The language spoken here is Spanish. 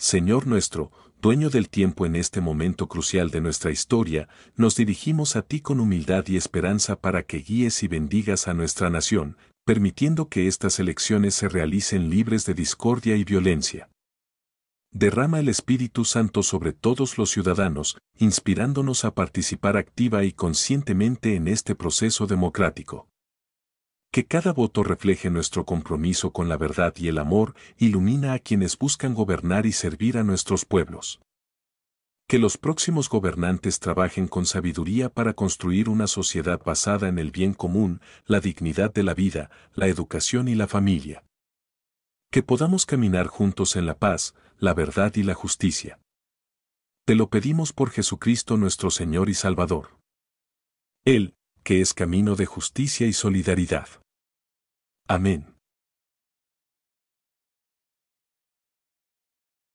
Señor nuestro, dueño del tiempo en este momento crucial de nuestra historia, nos dirigimos a ti con humildad y esperanza para que guíes y bendigas a nuestra nación, permitiendo que estas elecciones se realicen libres de discordia y violencia. Derrama el Espíritu Santo sobre todos los ciudadanos, inspirándonos a participar activa y conscientemente en este proceso democrático. Que cada voto refleje nuestro compromiso con la verdad y el amor, ilumina a quienes buscan gobernar y servir a nuestros pueblos. Que los próximos gobernantes trabajen con sabiduría para construir una sociedad basada en el bien común, la dignidad de la vida, la educación y la familia. Que podamos caminar juntos en la paz, la verdad y la justicia. Te lo pedimos por Jesucristo nuestro Señor y Salvador. Él, que es camino de justicia y solidaridad. Amén.